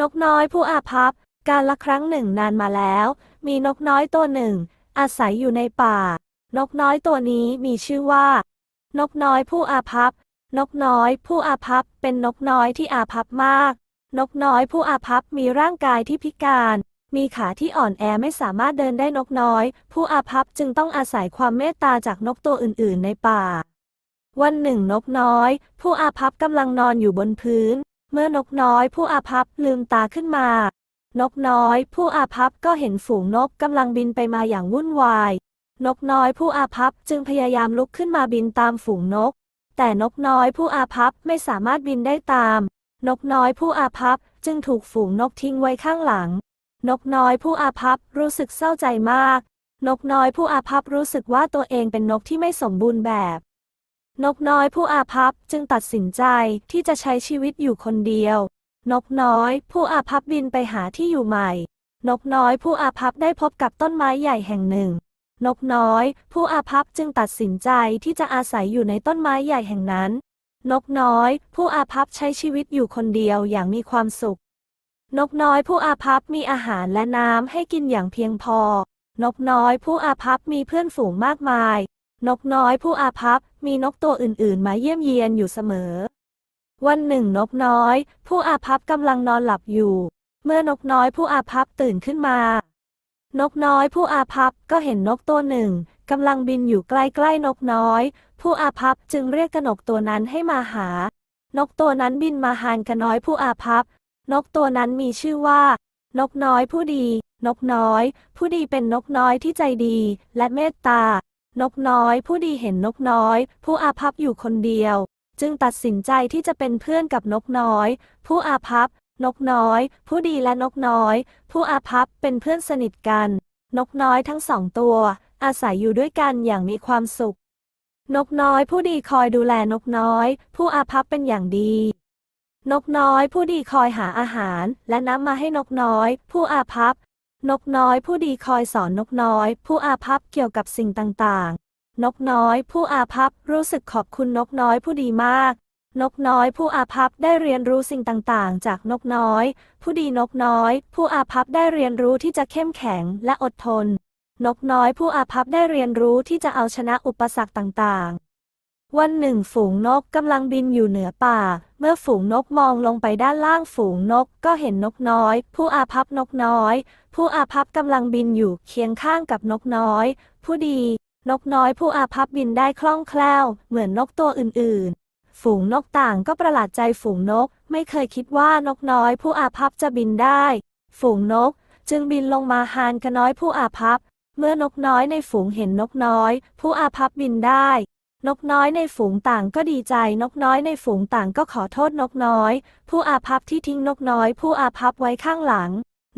นกน้อยผู้อาภัพการละครั้งหนึ่งนานมาแล้วมีนกน้อยตัวหนึ่งอาศัยอยู่ในป่า นกน้อยตัวนี้มีชื่อว่า นกน้อยผู้อาภัพนกน้อยผู้อาภัพเป็นนกน้อยที่อาภัพมาก นกน้อยผู้อาภัพมีร่างกายที่พิการ มีขาที่อ่อนแอไม่สามารถเดินได้นกน้อยผู้อาภัพจึงต้องอาศัยความเมตตาจากนกตัวอื่นๆในป่า วันหนึ่งนกน้อยผู้อาภัพกำลังนอนอยู่บนพื้นเมื่อนกน้อยผู้อาภัพลืมตาขึ้นมา นกน้อยผู้อาภัพก็เห็นฝูงนกกำลังบินไปมาอย่างวุ่นวาย นกน้อยผู้อาภัพจึงพยายามลุกขึ้นมาบินตามฝูงนก แต่นกน้อยผู้อาภัพไม่สามารถบินได้ตาม นกน้อยผู้อาภัพจึงถูกฝูงนกทิ้งไว้ข้างหลัง นกน้อยผู้อาภัพรู้สึกเศร้าใจมาก นกน้อยผู้อาภัพรู้สึกว่าตัวเองเป็นนกที่ไม่สมบูรณ์แบบนกน้อยผู้อาภัพจึงตัดสินใจที่จะใช้ชีวิตอยู่คนเดียว นกน้อยผู้อาภัพบินไปหาที่อยู่ใหม่ นกน้อยผู้อาภัพได้พบกับต้นไม้ใหญ่แห่งหนึ่ง นกน้อยผู้อาภัพจึงตัดสินใจที่จะอาศัยอยู่ในต้นไม้ใหญ่แห่งนั้น นกน้อยผู้อาภัพใช้ชีวิตอยู่คนเดียวอย่างมีความสุข นกน้อยผู้อาภัพมีอาหารและน้ำให้กินอย่างเพียงพอ นกน้อยผู้อาภัพมีเพื่อนฝูงมากมายนกน้อยผู้อาภัพมีนกตัวอื่นๆ มาเยี่ยมเยียนอยู่เสมอ วันหนึ่งนกน้อยผู้อาภัพกำลังนอนหลับอยู่ เมื่อนกน้อยผู้อาภัพตื่นขึ้นมา นกน้อยผู้อาภัพก็เห็นนกตัวหนึ่งกำลังบินอยู่ใกล้ๆ นกน้อยผู้อาภัพจึงเรียกกระนกตัวนั้นให้มาหา นกตัวนั้นบินมาหานกน้อยผู้อาภัพ นกตัวนั้นมีชื่อว่า นกน้อยผู้ดี นกน้อยผู้ดีเป็นนกน้อยที่ใจดีและเมตตานกน้อย ผู้ดีเห็นนกน้อย ผู้อาภัพอยู่คนเดียว จึงตัดสินใจที่จะเป็นเพื่อนกับนกน้อย ผู้อาภัพนกน้อย ผู้ดีและนกน้อย ผู้อาภัพเป็นเพื่อนสนิทกัน นกน้อยทั้งสองตัว อาศัยอยู่ด้วยกันอย่างมีความสุข นกน้อย ผู้ดีคอยดูแลนกน้อย ผู้อาภัพเป็นอย่างดี นกน้อย ผู้ดีคอยหาอาหาร และน้ำมาให้นกน้อย ผู้อาภัพนกน้อยผู้ดีคอยสอนนกน้อยผู้อาภัพเกี่ยวกับสิ่งต่างๆ นกน้อยผู้อาภัพรู้สึกขอบคุณนกน้อยผู้ดีมาก นกน้อยผู้อาภัพได้เรียนรู้สิ่งต่างๆ จากนกน้อยผู้ดีนกน้อยผู้อาภัพได้เรียนรู้ที่จะเข้มแข็งและอดทน นกน้อยผู้อาภัพได้เรียนรู้ที่จะเอาชนะอุปสรรคต่างๆวันหนึ่งฝูงนกกำลังบินอยู่เหนือป่า เมื่อฝูงนกมองลงไปด้านล่างฝูงนกก็เห็นนกน้อยผู้อาภัพนกน้อย ผู้อาภัพกำลังบินอยู่เคียงข้างกับนกน้อยผู้ดี นกน้อยผู้อาภัพบินได้คล่องแคล่วเหมือนนกตัวอื่นๆ ฝูงนกต่างก็ประหลาดใจฝูงนก ไม่เคยคิดว่านกน้อยผู้อาภัพจะบินได้ ฝูงนกจึงบินลงมาหานกระน้อยผู้อาภัพเมื่อนกน้อยในฝูงเห็นนกน้อยผู้อาภัพบินได้นกน้อยในฝูงต่างก็ดีใจ นกน้อยในฝูงต่างก็ขอโทษนกน้อยผู้อาภัพที่ทิ้งนกน้อยผู้อาภัพไว้ข้างหลัง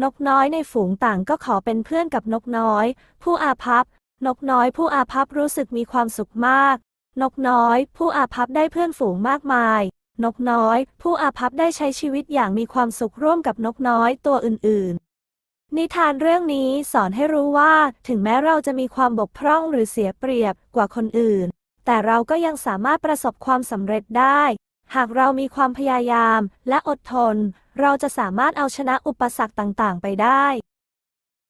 นกน้อยในฝูงต่างก็ขอเป็นเพื่อนกับนกน้อยผู้อาภัพ นกน้อยผู้อาภัพรู้สึกมีความสุขมาก นกน้อยผู้อาภัพได้เพื่อนฝูงมากมาย นกน้อยผู้อาภัพได้ใช้ชีวิตอย่างมีความสุขร่วมกับนกน้อยตัวอื่นๆ นิทานเรื่องนี้สอนให้รู้ว่าถึงแม้เราจะมีความบกพร่องหรือเสียเปรียบกว่าคนอื่นแต่เราก็ยังสามารถประสบความสำเร็จได้ หากเรามีความพยายามและอดทน เราจะสามารถเอาชนะอุปสรรคต่าง ๆ ไปได้